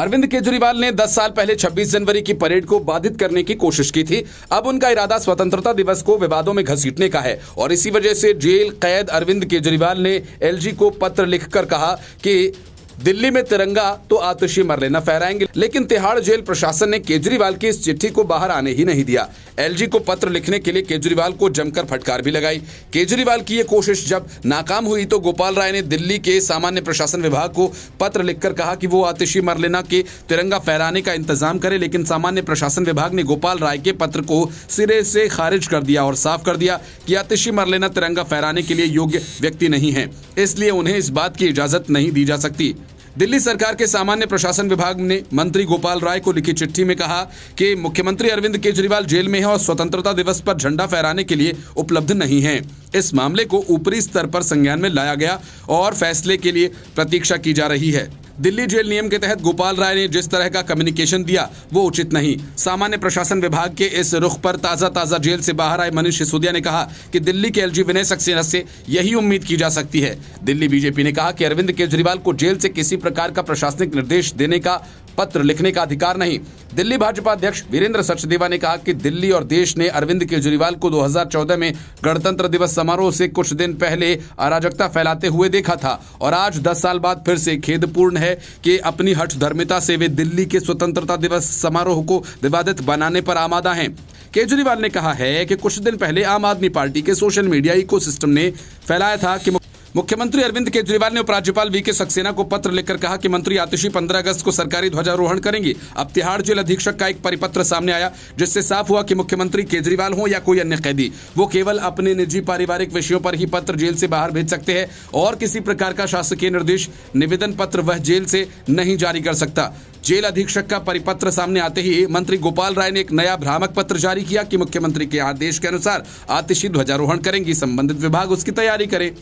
अरविंद केजरीवाल ने 10 साल पहले 26 जनवरी की परेड को बाधित करने की कोशिश की थी अब उनका इरादा स्वतंत्रता दिवस को विवादों में घसीटने का है और इसी वजह से जेल कैद अरविंद केजरीवाल ने एलजी को पत्र लिखकर कहा कि दिल्ली में तिरंगा तो आतिशी मर लेना फहराएंगे लेकिन तिहाड़ जेल प्रशासन ने केजरीवाल की इस चिट्ठी को बाहर आने ही नहीं दिया एलजी को पत्र लिखने के लिए केजरीवाल को जमकर फटकार भी लगाई केजरीवाल की ये कोशिश जब नाकाम हुई तो गोपाल राय ने दिल्ली के सामान्य प्रशासन विभाग को पत्र लिखकर कहा कि वो आतिशी मर लेना के तिरंगा फहराने का इंतजाम करे लेकिन सामान्य प्रशासन विभाग ने गोपाल राय के पत्र को सिरे से खारिज कर दिया और साफ कर दिया कि आतिशी मर तिरंगा फहराने के लिए योग्य व्यक्ति नहीं है इसलिए उन्हें इस बात की इजाजत नहीं दी जा सकती दिल्ली सरकार के सामान्य प्रशासन विभाग ने मंत्री गोपाल राय को लिखी चिट्ठी में कहा कि मुख्यमंत्री अरविंद केजरीवाल जेल में हैं और स्वतंत्रता दिवस पर झंडा फहराने के लिए उपलब्ध नहीं हैं इस मामले को ऊपरी स्तर पर संज्ञान में लाया गया और फैसले के लिए प्रतीक्षा की जा रही है दिल्ली जेल नियम के तहत गोपाल राय ने जिस तरह का कम्युनिकेशन दिया वो उचित नहीं सामान्य प्रशासन विभाग के इस रुख पर ताजा ताजा जेल से बाहर आए मनीष सिसोदिया ने कहा कि दिल्ली के एलजी विनय सक्सेना से यही उम्मीद की जा सकती है दिल्ली बीजेपी ने कहा कि अरविंद केजरीवाल को जेल से किसी प्रकार का प्रशासनिक निर्देश देने का पत्र लिखने का अधिकार नहीं दिल्ली भाजपा अध्यक्ष वीरेंद्र सचदेवा ने कहा कि दिल्ली और देश ने अरविंद केजरीवाल को 2014 में गणतंत्र दिवस समारोह से कुछ दिन पहले अराजकता फैलाते हुए देखा था और आज 10 साल बाद फिर से खेदपूर्ण है कि अपनी हठ धर्मिता से वे दिल्ली के स्वतंत्रता दिवस समारोह को विवादित बनाने पर आमादा हैं केजरीवाल ने कहा है कि कुछ दिन पहले आम आदमी पार्टी के सोशल मीडिया इको ने फैलाया था कि मुख्यमंत्री अरविंद केजरीवाल ने उपराज्यपाल वी के सक्सेना को पत्र लिखकर कहा कि मंत्री आतिशी 15 अगस्त को सरकारी ध्वजारोहण करेंगी अब तिहाड़ जेल अधीक्षक का एक परिपत्र सामने आया जिससे साफ हुआ कि मुख्यमंत्री केजरीवाल हो या कोई अन्य कैदी वो केवल अपने निजी पारिवारिक विषयों पर ही पत्र जेल से बाहर भेज सकते हैं और किसी प्रकार का शासकीय निर्देश निवेदन पत्र वह जेल से नहीं जारी कर सकता जेल अधीक्षक का परिपत्र सामने आते ही मंत्री गोपाल राय ने एक नया भ्रामक पत्र जारी किया कि मुख्यमंत्री के आदेश के अनुसार आतिशी ध्वजारोहण करेंगी संबंधित विभाग उसकी तैयारी करे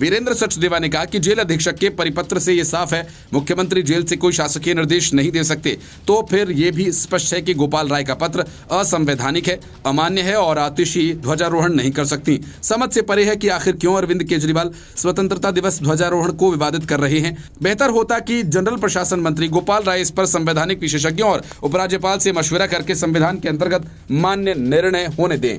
वीरेंद्र सचदेवा ने कहा कि जेल अधीक्षक के परिपत्र से ये साफ है मुख्यमंत्री जेल से कोई शासकीय निर्देश नहीं दे सकते तो फिर ये भी स्पष्ट है कि गोपाल राय का पत्र असंवैधानिक है अमान्य है और आतिशी ध्वजारोहण नहीं कर सकती समझ से परे है कि आखिर क्यों अरविंद केजरीवाल स्वतंत्रता दिवस ध्वजारोहण को विवादित कर रहे हैं बेहतर होता की जनरल प्रशासन मंत्री गोपाल राय इस पर संवैधानिक विशेषज्ञों और उपराज्यपाल से मशवरा करके संविधान के अंतर्गत मान्य निर्णय होने दें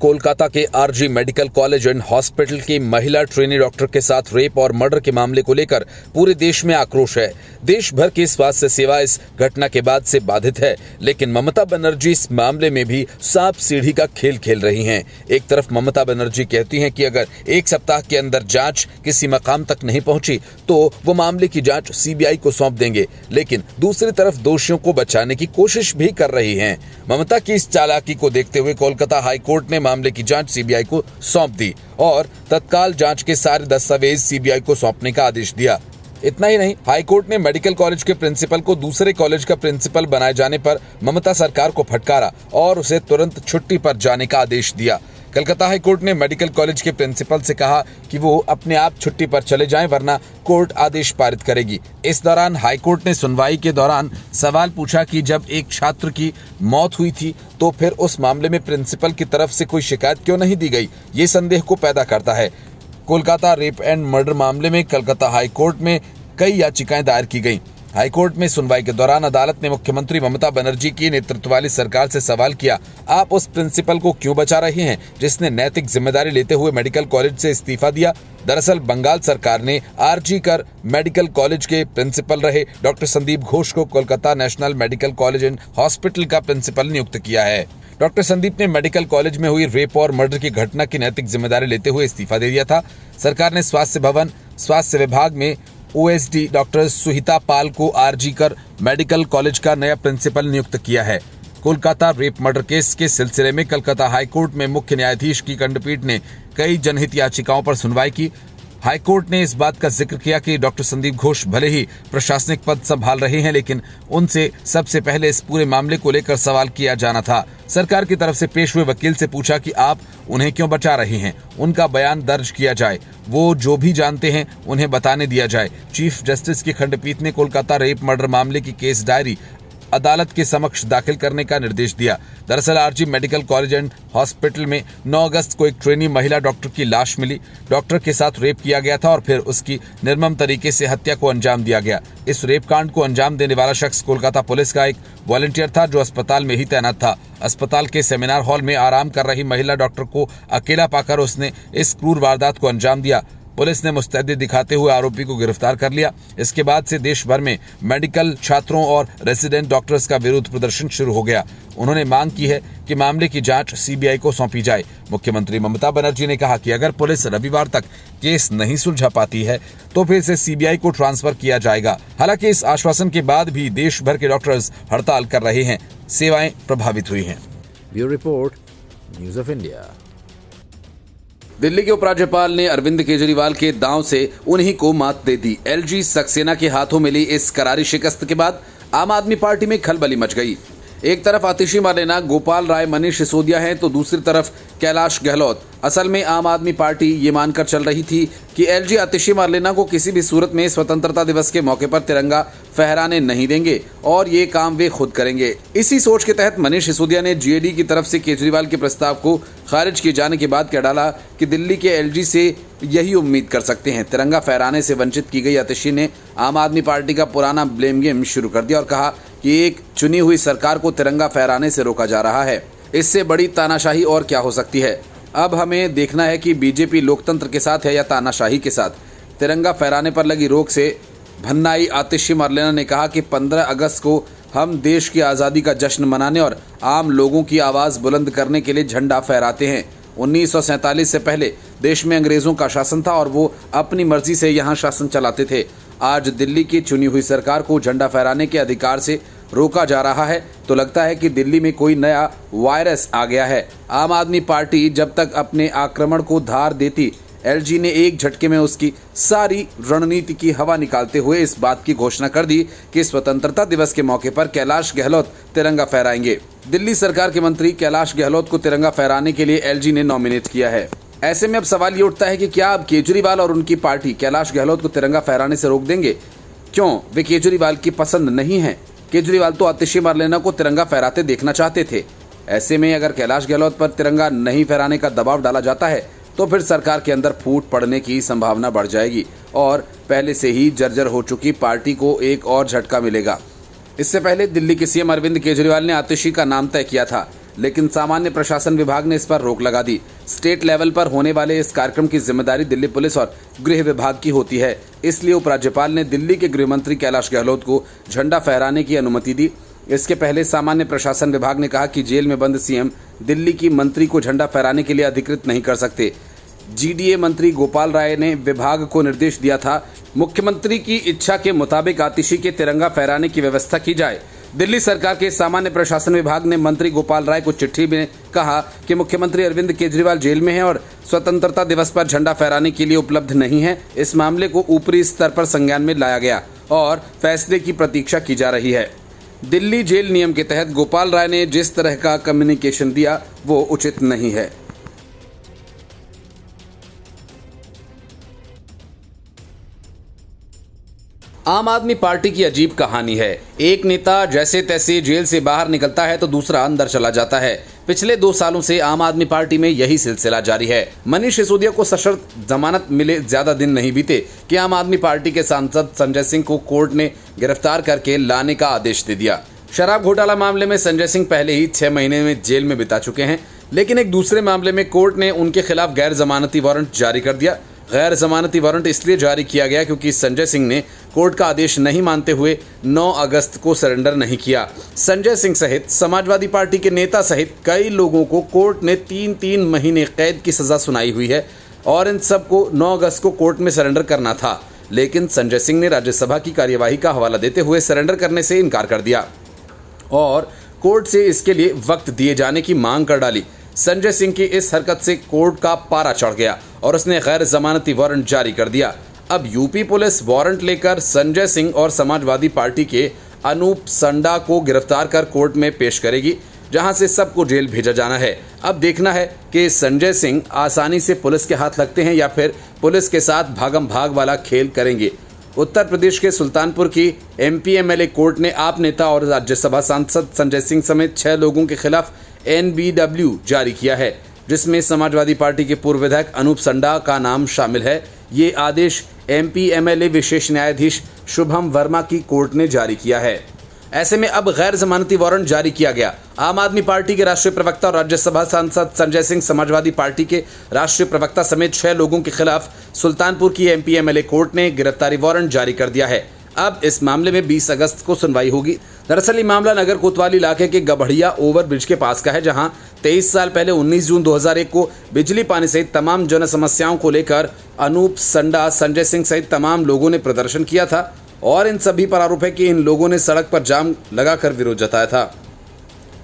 कोलकाता के RG medical college and hospital की महिला ट्रेनी डॉक्टर के साथ रेप और मर्डर के मामले को लेकर पूरे देश में आक्रोश है देश भर की स्वास्थ्य सेवा इस घटना के बाद से बाधित है लेकिन ममता बनर्जी इस मामले में भी सांप सीढ़ी का खेल खेल रही हैं। एक तरफ ममता बनर्जी कहती हैं कि अगर एक सप्ताह के अंदर जांच किसी मकाम तक नहीं पहुंची तो वो मामले की जांच सीबीआई को सौंप देंगे लेकिन दूसरी तरफ दोषियों को बचाने की कोशिश भी कर रही है ममता की इस चालाकी को देखते हुए कोलकाता हाईकोर्ट ने मामले की जाँच सी को सौंप दी और तत्काल जाँच के सारे दस्तावेज सी को सौंपने का आदेश दिया इतना ही नहीं हाई कोर्ट ने मेडिकल कॉलेज के प्रिंसिपल को दूसरे कॉलेज का प्रिंसिपल बनाए जाने पर ममता सरकार को फटकारा और उसे तुरंत छुट्टी पर जाने का आदेश दिया कलकत्ता हाईकोर्ट ने मेडिकल कॉलेज के प्रिंसिपल से कहा कि वो अपने आप छुट्टी पर चले जाएं वरना कोर्ट आदेश पारित करेगी इस दौरान हाईकोर्ट ने सुनवाई के दौरान सवाल पूछा कि जब एक छात्र की मौत हुई थी तो फिर उस मामले में प्रिंसिपल की तरफ से कोई शिकायत क्यों नहीं दी गई ये संदेह को पैदा करता है कोलकाता रेप एंड मर्डर मामले में कलकत्ता हाईकोर्ट में कई याचिकाएं दायर की गयी हाईकोर्ट में सुनवाई के दौरान अदालत ने मुख्यमंत्री ममता बनर्जी की नेतृत्व वाली सरकार से सवाल किया आप उस प्रिंसिपल को क्यों बचा रहे हैं जिसने नैतिक जिम्मेदारी लेते हुए मेडिकल कॉलेज से इस्तीफा दिया दरअसल बंगाल सरकार ने आरजी कर मेडिकल कॉलेज के प्रिंसिपल रहे डॉक्टर संदीप घोष को Kolkata national medical college and hospital का प्रिंसिपल नियुक्त किया है डॉक्टर संदीप ने मेडिकल कॉलेज में हुई रेप और मर्डर की घटना की नैतिक जिम्मेदारी लेते हुए इस्तीफा दे दिया था सरकार ने स्वास्थ्य भवन स्वास्थ्य विभाग में डी डॉक्टर सुहिता पाल को आरजी कर मेडिकल कॉलेज का नया प्रिंसिपल नियुक्त किया है कोलकाता रेप मर्डर केस के सिलसिले में कलकत्ता हाईकोर्ट में मुख्य न्यायाधीश की खंडपीठ ने कई जनहित याचिकाओं पर सुनवाई की हाईकोर्ट ने इस बात का जिक्र किया कि डॉक्टर संदीप घोष भले ही प्रशासनिक पद संभाल रहे हैं लेकिन उनसे सबसे पहले इस पूरे मामले को लेकर सवाल किया जाना था सरकार की तरफ से पेश हुए वकील से पूछा कि आप उन्हें क्यों बचा रहे हैं उनका बयान दर्ज किया जाए वो जो भी जानते हैं उन्हें बताने दिया जाए चीफ जस्टिस की खंडपीठ ने कोलकाता रेप मर्डर मामले की केस डायरी अदालत के समक्ष दाखिल करने का निर्देश दिया दरअसल RG medical college and hospital में 9 अगस्त को एक ट्रेनी महिला डॉक्टर की लाश मिली डॉक्टर के साथ रेप किया गया था और फिर उसकी निर्मम तरीके से हत्या को अंजाम दिया गया इस रेप कांड को अंजाम देने वाला शख्स कोलकाता पुलिस का एक वॉलंटियर था जो अस्पताल में ही तैनात था अस्पताल के सेमिनार हॉल में आराम कर रही महिला डॉक्टर को अकेला पाकर उसने इस क्रूर वारदात को अंजाम दिया पुलिस ने मुस्तैदी दिखाते हुए आरोपी को गिरफ्तार कर लिया इसके बाद से देश भर में मेडिकल छात्रों और रेसिडेंट डॉक्टर्स का विरोध प्रदर्शन शुरू हो गया उन्होंने मांग की है कि मामले की जांच सीबीआई को सौंपी जाए मुख्यमंत्री ममता बनर्जी ने कहा कि अगर पुलिस रविवार तक केस नहीं सुलझा पाती है तो फिर से सीबीआई को ट्रांसफर किया जाएगा हालांकि इस आश्वासन के बाद भी देश भर के डॉक्टर्स हड़ताल कर रहे हैं सेवाएं प्रभावित हुई हैं bureau report news of India Delhi के उपराज्यपाल ने अरविंद केजरीवाल के दांव से उन्हीं को मात दे दी एलजी सक्सेना के हाथों मिली इस करारी शिकस्त के बाद आम आदमी पार्टी में खलबली मच गई एक तरफ आतिशी मरलेना गोपाल राय मनीष सिसोदिया हैं तो दूसरी तरफ कैलाश गहलोत असल में आम आदमी पार्टी ये मानकर चल रही थी कि एलजी आतिशी मरलेना को किसी भी सूरत में स्वतंत्रता दिवस के मौके पर तिरंगा फहराने नहीं देंगे और ये काम वे खुद करेंगे इसी सोच के तहत मनीष सिसोदिया ने जीएडी की तरफ से केजरीवाल के प्रस्ताव को खारिज किए जाने के बाद कह डाला कि दिल्ली के एलजी से यही उम्मीद कर सकते हैं तिरंगा फहराने से वंचित की गई आतिशी ने आम आदमी पार्टी का पुराना ब्लेम गेम शुरू कर दिया और कहा कि एक चुनी हुई सरकार को तिरंगा फहराने से रोका जा रहा है इससे बड़ी तानाशाही और क्या हो सकती है अब हमें देखना है कि बीजेपी लोकतंत्र के साथ है या तानाशाही के साथ तिरंगा फहराने पर लगी रोक से भन्नाई आतिशी मरलेना ने कहा कि 15 अगस्त को हम देश की आज़ादी का जश्न मनाने और आम लोगों की आवाज़ बुलंद करने के लिए झंडा फहराते हैं उन्नीस से पहले देश में अंग्रेज़ों का शासन था और वो अपनी मर्जी से यहाँ शासन चलाते थे आज दिल्ली की चुनी हुई सरकार को झंडा फहराने के अधिकार से रोका जा रहा है तो लगता है कि दिल्ली में कोई नया वायरस आ गया है आम आदमी पार्टी जब तक अपने आक्रमण को धार देती एलजी ने एक झटके में उसकी सारी रणनीति की हवा निकालते हुए इस बात की घोषणा कर दी कि स्वतंत्रता दिवस के मौके पर कैलाश गहलोत तिरंगा फहराएंगे दिल्ली सरकार के मंत्री कैलाश गहलोत को तिरंगा फहराने के लिए एलजी ने नॉमिनेट किया है ऐसे में अब सवाल ये उठता है कि क्या अब केजरीवाल और उनकी पार्टी कैलाश गहलोत को तिरंगा फहराने से रोक देंगे क्यों वे केजरीवाल की पसंद नहीं है केजरीवाल तो आतिशी मरलेना को तिरंगा फहराते देखना चाहते थे ऐसे में अगर कैलाश गहलोत पर तिरंगा नहीं फहराने का दबाव डाला जाता है तो फिर सरकार के अंदर फूट पड़ने की संभावना बढ़ जाएगी और पहले से ही जर्जर हो चुकी पार्टी को एक और झटका मिलेगा इससे पहले दिल्ली के सीएम अरविंद केजरीवाल ने आतिशी का नाम तय किया था लेकिन सामान्य प्रशासन विभाग ने इस पर रोक लगा दी स्टेट लेवल पर होने वाले इस कार्यक्रम की जिम्मेदारी दिल्ली पुलिस और गृह विभाग की होती है इसलिए उपराज्यपाल ने दिल्ली के गृह मंत्री कैलाश गहलोत को झंडा फहराने की अनुमति दी इसके पहले सामान्य प्रशासन विभाग ने कहा कि जेल में बंद सीएम दिल्ली की मंत्री को झंडा फहराने के लिए अधिकृत नहीं कर सकते जीडीए मंत्री गोपाल राय ने विभाग को निर्देश दिया था मुख्यमंत्री की इच्छा के मुताबिक आतिशी के तिरंगा फहराने की व्यवस्था की जाए दिल्ली सरकार के सामान्य प्रशासन विभाग ने मंत्री गोपाल राय को चिट्ठी में कहा कि मुख्यमंत्री अरविंद केजरीवाल जेल में हैं और स्वतंत्रता दिवस पर झंडा फहराने के लिए उपलब्ध नहीं है इस मामले को ऊपरी स्तर पर संज्ञान में लाया गया और फैसले की प्रतीक्षा की जा रही है दिल्ली जेल नियम के तहत गोपाल राय ने जिस तरह का कम्युनिकेशन दिया वो उचित नहीं है आम आदमी पार्टी की अजीब कहानी है एक नेता जैसे तैसे जेल से बाहर निकलता है तो दूसरा अंदर चला जाता है पिछले दो सालों से आम आदमी पार्टी में यही सिलसिला जारी है मनीष सिसोदिया को सशर्त जमानत मिले ज्यादा दिन नहीं बीते कि आम आदमी पार्टी के सांसद संजय सिंह को कोर्ट ने गिरफ्तार करके लाने का आदेश दे दिया शराब घोटाला मामले में संजय सिंह पहले ही छह महीने में जेल में बिता चुके हैं लेकिन एक दूसरे मामले में कोर्ट ने उनके खिलाफ गैर जमानती वारंट जारी कर दिया गैर जमानती वारंट इसलिए जारी किया गया क्योंकि संजय सिंह ने कोर्ट का आदेश नहीं मानते हुए 9 अगस्त को सरेंडर नहीं किया संजय सिंह सहित समाजवादी पार्टी के नेता सहित कई लोगों को कोर्ट ने तीन तीन महीने कैद की सजा सुनाई हुई है और इन सबको नौ अगस्त को कोर्ट में सरेंडर करना था लेकिन संजय सिंह ने राज्यसभा की कार्यवाही का हवाला देते हुए सरेंडर करने से इनकार कर दिया और कोर्ट से इसके लिए वक्त दिए जाने की मांग कर डाली संजय सिंह की इस हरकत से कोर्ट का पारा चढ़ गया और उसने गैर जमानती वारंट जारी कर दिया अब यूपी पुलिस वारंट लेकर संजय सिंह और समाजवादी पार्टी के अनूप संडा को गिरफ्तार कर कोर्ट में पेश करेगी जहां से सबको जेल भेजा जाना है अब देखना है कि संजय सिंह आसानी से पुलिस के हाथ लगते हैं या फिर पुलिस के साथ भागम भाग वाला खेल करेंगे उत्तर प्रदेश के सुल्तानपुर की एम ए कोर्ट ने आप नेता और राज्यसभा सांसद संजय सिंह समेत छह लोगों के खिलाफ डब्ल्यू जारी किया है जिसमें समाजवादी पार्टी के पूर्व विधायक अनूप संडा का नाम शामिल है ये आदेश एमपी एमएलए विशेष न्यायाधीश शुभम वर्मा की कोर्ट ने जारी किया है ऐसे में अब गैर जमानती वारंट जारी किया गया आम आदमी पार्टी के राष्ट्रीय प्रवक्ता और राज्यसभा सांसद संजय सिंह समाजवादी पार्टी के राष्ट्रीय प्रवक्ता समेत छह लोगों के खिलाफ सुल्तानपुर की एमपी एमएलए कोर्ट ने गिरफ्तारी वारंट जारी कर दिया है अब इस मामले में 20 अगस्त को सुनवाई होगी दरअसल ये मामला नगर कोतवाली इलाके के गबड़िया ओवर ब्रिज के पास का है जहां तेईस साल पहले 19 जून 2001 को बिजली पानी सहित तमाम जन समस्याओं को लेकर अनूप संडा संजय सिंह सहित तमाम लोगों ने प्रदर्शन किया था और इन सभी पर आरोप है कि इन लोगों ने सड़क पर जाम लगाकर विरोध जताया था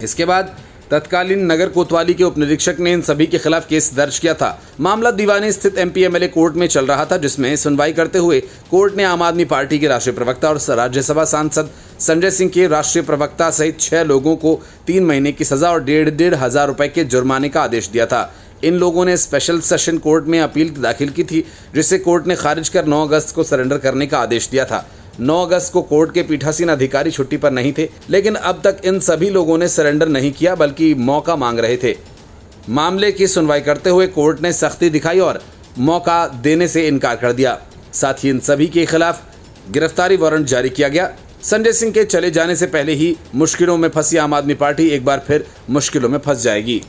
इसके बाद तत्कालीन नगर कोतवाली के उप निरीक्षक ने इन सभी के खिलाफ केस दर्ज किया था मामला दीवानी स्थित एमपीएमएलए कोर्ट में चल रहा था जिसमें सुनवाई करते हुए कोर्ट ने आम आदमी पार्टी के राष्ट्रीय प्रवक्ता और राज्यसभा सांसद संजय सिंह के राष्ट्रीय प्रवक्ता सहित छह लोगों को तीन महीने की सजा और डेढ़ डेढ़ हजार रुपए के जुर्माने का आदेश दिया था इन लोगों ने स्पेशल सेशन कोर्ट में अपील दाखिल की थी जिसे कोर्ट ने खारिज कर 9 अगस्त को सरेंडर करने का आदेश दिया था 9 अगस्त को कोर्ट के पीठासीन अधिकारी छुट्टी पर नहीं थे लेकिन अब तक इन सभी लोगों ने सरेंडर नहीं किया बल्कि मौका मांग रहे थे मामले की सुनवाई करते हुए कोर्ट ने सख्ती दिखाई और मौका देने से इनकार कर दिया साथ ही इन सभी के खिलाफ गिरफ्तारी वारंट जारी किया गया संजय सिंह के चले जाने से पहले ही मुश्किलों में फंसी आम आदमी पार्टी एक बार फिर मुश्किलों में फंस जाएगी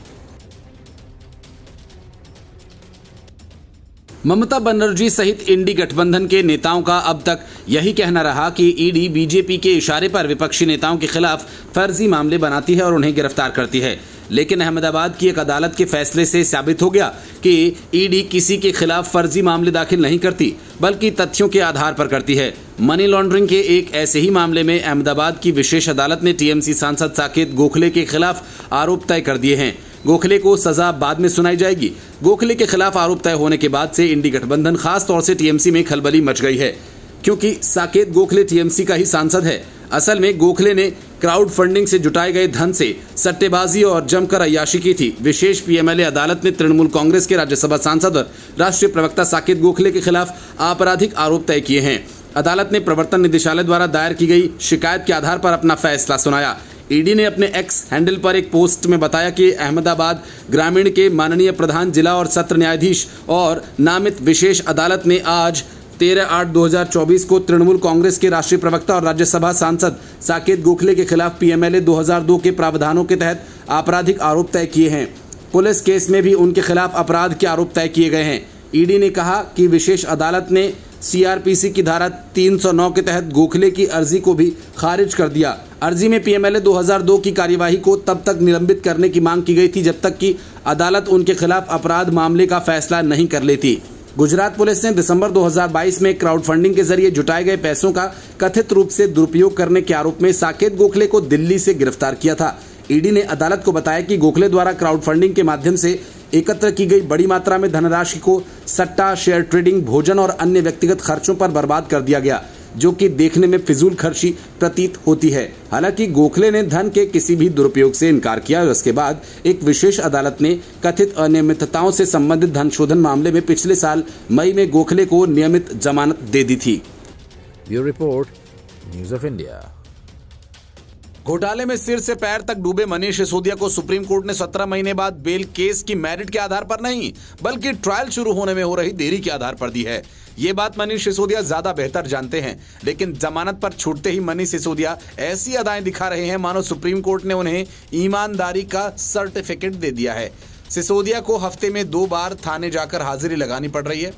ममता बनर्जी सहित इंडी गठबंधन के नेताओं का अब तक यही कहना रहा कि ईडी बीजेपी के इशारे पर विपक्षी नेताओं के खिलाफ फर्जी मामले बनाती है और उन्हें गिरफ्तार करती है लेकिन अहमदाबाद की एक अदालत के फैसले से साबित हो गया कि ईडी किसी के खिलाफ फर्जी मामले दाखिल नहीं करती बल्कि तथ्यों के आधार पर करती है मनी लॉन्ड्रिंग के एक ऐसे ही मामले में अहमदाबाद की विशेष अदालत ने टीएमसी सांसद साकेत गोखले के खिलाफ आरोप तय कर दिए हैं गोखले को सजा बाद में सुनाई जाएगी गोखले के खिलाफ आरोप तय होने के बाद से इंडी गठबंधन खास तौर से टीएमसी में खलबली मच गई है क्योंकि साकेत गोखले टीएमसी का ही सांसद है असल में गोखले ने क्राउड फंडिंग से जुटाए गए धन से सट्टेबाजी और जमकर अयाशी की थी विशेष पीएमएलए अदालत ने तृणमूल कांग्रेस के राज्यसभा सांसद और राष्ट्रीय प्रवक्ता साकेत गोखले के खिलाफ आपराधिक आरोप तय किए हैं अदालत ने प्रवर्तन निदेशालय द्वारा दायर की गई शिकायत के आधार पर अपना फैसला सुनाया ईडी ने अपने एक्स हैंडल पर एक पोस्ट में बताया कि अहमदाबाद ग्रामीण के माननीय प्रधान जिला और सत्र न्यायाधीश और नामित विशेष अदालत ने आज तेरह आठ 2024 को तृणमूल कांग्रेस के राष्ट्रीय प्रवक्ता और राज्यसभा सांसद साकेत गोखले के खिलाफ पीएमएलए 2002 के प्रावधानों के तहत आपराधिक आरोप तय किए हैं पुलिस केस में भी उनके खिलाफ अपराध के आरोप तय किए गए हैं ईडी ने कहा कि विशेष अदालत ने सीआरपीसी की धारा 309 के तहत गोखले की अर्जी को भी खारिज कर दिया अर्जी में पीएमएलए 2002 की कार्यवाही को तब तक निलंबित करने की मांग की गई थी जब तक कि अदालत उनके खिलाफ अपराध मामले का फैसला नहीं कर लेती गुजरात पुलिस ने दिसंबर 2022 में क्राउड फंडिंग के जरिए जुटाए गए पैसों का कथित रूप से दुरुपयोग करने के आरोप में साकेत गोखले को दिल्ली से गिरफ्तार किया था ईडी ने अदालत को बताया कि गोखले द्वारा क्राउड फंडिंग के माध्यम से एकत्र की गई बड़ी मात्रा में धनराशि को सट्टा शेयर ट्रेडिंग भोजन और अन्य व्यक्तिगत खर्चों पर बर्बाद कर दिया गया जो कि देखने में फिजूल खर्ची प्रतीत होती है हालांकि गोखले ने धन के किसी भी दुरुपयोग से इनकार किया और उसके बाद एक विशेष अदालत ने कथित अनियमितताओं से संबंधित धन शोधन मामले में पिछले साल मई में गोखले को नियमित जमानत दे दी थी bureau report news of India घोटाले में सिर से पैर तक डूबे मनीष सिसोदिया को सुप्रीम कोर्ट ने 17 महीने बाद बेल केस की मेरिट के आधार पर नहीं बल्कि ट्रायल शुरू होने में हो रही देरी के आधार पर दी है ये बात मनीष सिसोदिया ज्यादा बेहतर जानते हैं लेकिन जमानत पर छूटते ही मनीष सिसोदिया ऐसी अदाएं दिखा रहे हैं मानो सुप्रीम कोर्ट ने उन्हें ईमानदारी का सर्टिफिकेट दे दिया है सिसोदिया को हफ्ते में दो बार थाने जाकर हाजिरी लगानी पड़ रही है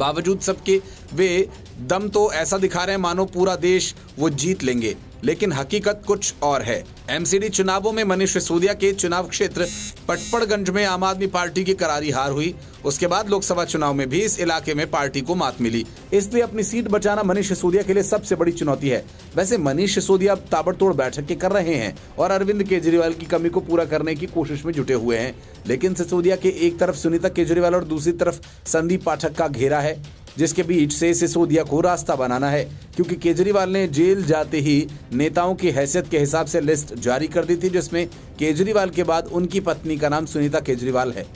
बावजूद सबके वे दम तो ऐसा दिखा रहे हैं मानो पूरा देश वो जीत लेंगे लेकिन हकीकत कुछ और है एमसीडी चुनावों में मनीष सिसोदिया के चुनाव क्षेत्र पटपड़गंज में आम आदमी पार्टी की करारी हार हुई उसके बाद लोकसभा चुनाव में भी इस इलाके में पार्टी को मात मिली इसलिए अपनी सीट बचाना मनीष सिसोदिया के लिए सबसे बड़ी चुनौती है वैसे मनीष सिसोदिया अब ताबड़तोड़ के कर रहे हैं और अरविंद केजरीवाल की कमी को पूरा करने की कोशिश में जुटे हुए हैं लेकिन सिसोदिया के एक तरफ सुनीता केजरीवाल और दूसरी तरफ संदीप पाठक का घेरा है जिसके बीच से सिसोदिया को रास्ता बनाना है क्योंकि केजरीवाल ने जेल जाते ही नेताओं की हैसियत के हिसाब से लिस्ट जारी कर दी थी जिसमें केजरीवाल के बाद उनकी पत्नी का नाम सुनीता केजरीवाल है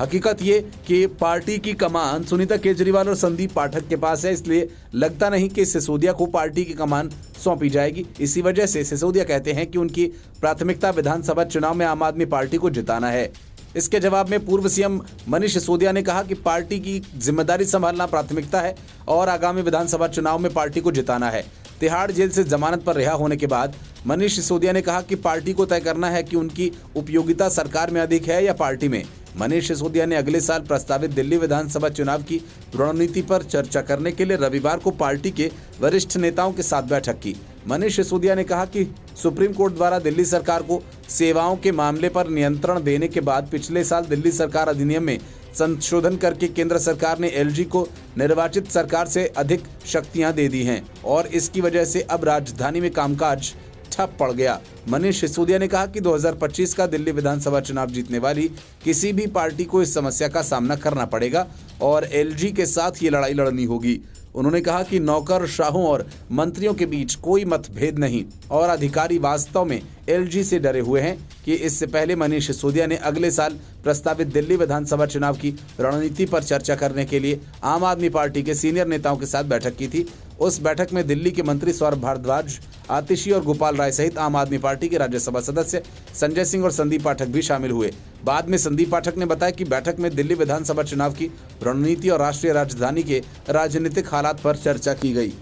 हकीकत ये कि पार्टी की कमान सुनीता केजरीवाल और संदीप पाठक के पास है इसलिए लगता नहीं कि सिसोदिया को पार्टी की कमान सौंपी जाएगी इसी वजह से सिसोदिया कहते हैं कि उनकी प्राथमिकता विधानसभा चुनाव में आम आदमी पार्टी को जिताना है इसके जवाब में पूर्व सीएम मनीष सिसोदिया ने कहा कि पार्टी की जिम्मेदारी संभालना प्राथमिकता है और आगामी विधानसभा चुनाव में पार्टी को जिताना है तिहाड़ जेल से जमानत पर रिहा होने के बाद मनीष सिसोदिया ने कहा कि पार्टी को तय करना है कि उनकी उपयोगिता सरकार में अधिक है या पार्टी में मनीष सिसोदिया ने अगले साल प्रस्तावित दिल्ली विधानसभा चुनाव की रणनीति पर चर्चा करने के लिए रविवार को पार्टी के वरिष्ठ नेताओं के साथ बैठक की मनीष सिसोदिया ने कहा कि सुप्रीम कोर्ट द्वारा दिल्ली सरकार को सेवाओं के मामले पर नियंत्रण देने के बाद पिछले साल दिल्ली सरकार अधिनियम में संशोधन करके केंद्र सरकार ने एल को निर्वाचित सरकार से अधिक शक्तियां दे दी हैं और इसकी वजह से अब राजधानी में कामकाज ठप पड़ गया मनीष सिसोदिया ने कहा कि 2025 का दिल्ली विधानसभा चुनाव जीतने वाली किसी भी पार्टी को इस समस्या का सामना करना पड़ेगा और एलजी के साथ ये लड़ाई लड़नी होगी उन्होंने कहा कि नौकर शाहों और मंत्रियों के बीच कोई मतभेद नहीं और अधिकारी वास्तव में एलजी से डरे हुए हैं कि इससे पहले मनीष सिसोदिया ने अगले साल प्रस्तावित दिल्ली विधानसभा चुनाव की रणनीति पर चर्चा करने के लिए आम आदमी पार्टी के सीनियर नेताओं के साथ बैठक की थी उस बैठक में दिल्ली के मंत्री सौरभ भारद्वाज आतिशी और गोपाल राय सहित आम आदमी पार्टी के राज्यसभा सदस्य संजय सिंह और संदीप पाठक भी शामिल हुए बाद में संदीप पाठक ने बताया कि बैठक में दिल्ली विधानसभा चुनाव की रणनीति और राष्ट्रीय राजधानी के राजनीतिक हालात पर चर्चा की गई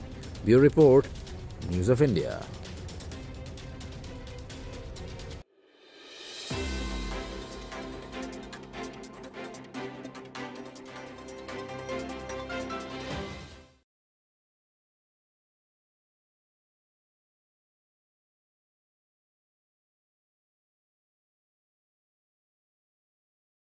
bureau report news of India